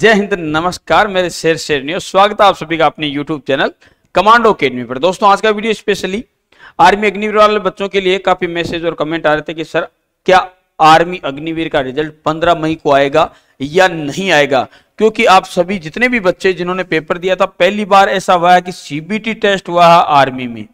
जय हिंद नमस्कार मेरे शेर शेरनियो स्वागत है आप सभी का अपने यूट्यूब चैनल कमांडो अकेडमी पर दोस्तों आज का वीडियो स्पेशली आर्मी अग्निवीर वाले बच्चों के लिए काफी मैसेज और कमेंट आ रहे थे कि सर क्या आर्मी अग्निवीर का रिजल्ट 15 मई को आएगा या नहीं आएगा क्योंकि आप सभी जितने भी बच्चे जिन्होंने पेपर दिया था पहली बार ऐसा हुआ है कि सीबीटी टेस्ट हुआ आर्मी में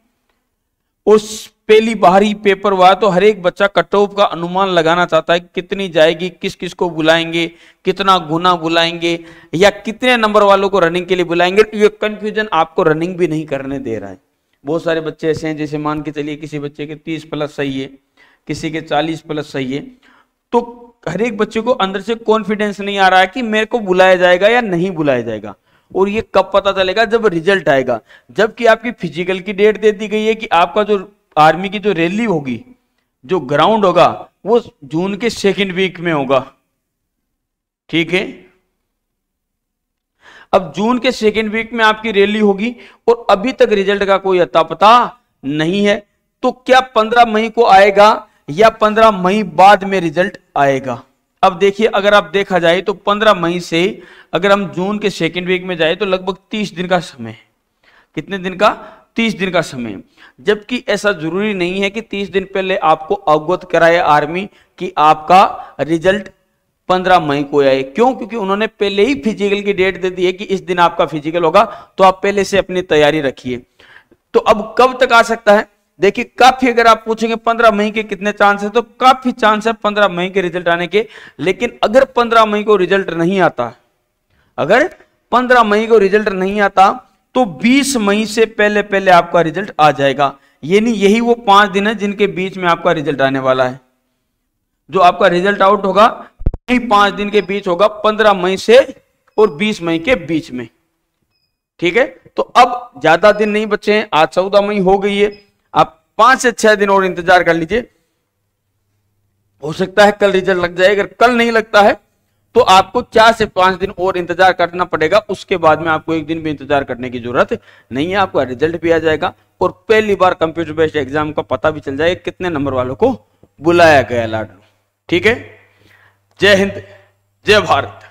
उस पहली बाहरी पेपर हुआ तो हर एक बच्चा कट ऑफ का अनुमान लगाना चाहता है कितनी जाएगी किस किस को बुलाएंगे कितना गुना बुलाएंगे या कितने नंबर वालों को रनिंग के लिए बुलाएंगे ये कंफ्यूजन आपको रनिंग भी नहीं करने दे रहा है बहुत सारे बच्चे ऐसे हैं जैसे मान के चलिए किसी बच्चे के तीस प्लस सही है किसी के चालीस प्लस सही है तो हर एक बच्चे को अंदर से कॉन्फिडेंस नहीं आ रहा है कि मेरे को बुलाया जाएगा या नहीं बुलाया जाएगा और ये कब पता चलेगा जब रिजल्ट आएगा जबकि आपकी फिजिकल की डेट दे दी गई है कि आपका जो आर्मी की जो रैली होगी जो ग्राउंड होगा वो जून के सेकेंड वीक में होगा ठीक है अब जून के सेकेंड वीक में आपकी रैली होगी और अभी तक रिजल्ट का कोई अता पता नहीं है तो क्या पंद्रह मई को आएगा या पंद्रह मई बाद में रिजल्ट आएगा अब देखिए अगर आप देखा जाए तो पंद्रह मई से अगर हम जून के सेकेंड वीक में जाए तो लगभग तीस दिन का समय कितने दिन का तीस दिन का समय जबकि ऐसा जरूरी नहीं है कि तीस दिन पहले आपको अवगत कराए आर्मी कि आपका रिजल्ट पंद्रह मई को आए क्यों क्योंकि उन्होंने पहले ही फिजिकल की डेट दे दी है कि इस दिन आपका फिजिकल होगा तो आप पहले से अपनी तैयारी रखिए तो अब कब तक आ सकता है देखिए काफी अगर आप पूछेंगे पंद्रह मई के कितने चांस है तो काफी चांस है पंद्रह मई के रिजल्ट आने के लेकिन अगर पंद्रह मई को रिजल्ट नहीं आता अगर पंद्रह मई को रिजल्ट नहीं आता तो 20 मई से पहले पहले आपका रिजल्ट आ जाएगा यानी यही वो पांच दिन है जिनके बीच में आपका रिजल्ट आने वाला है जो आपका रिजल्ट आउट होगा वही पांच दिन के बीच होगा पंद्रह मई से और बीस मई के बीच में ठीक है तो अब ज्यादा दिन नहीं बचे हैं आज चौदह मई हो गई है आप पांच से छह दिन और इंतजार कर लीजिए हो सकता है कल रिजल्ट लग जाए अगर कल नहीं लगता है तो आपको चार से पांच दिन और इंतजार करना पड़ेगा उसके बाद में आपको एक दिन भी इंतजार करने की जरूरत नहीं है आपका रिजल्ट भी आ जाएगा और पहली बार कंप्यूटर बेस्ड एग्जाम का पता भी चल जाएगा कितने नंबर वालों को बुलाया गया लाडलू ठीक है जय हिंद जय भारत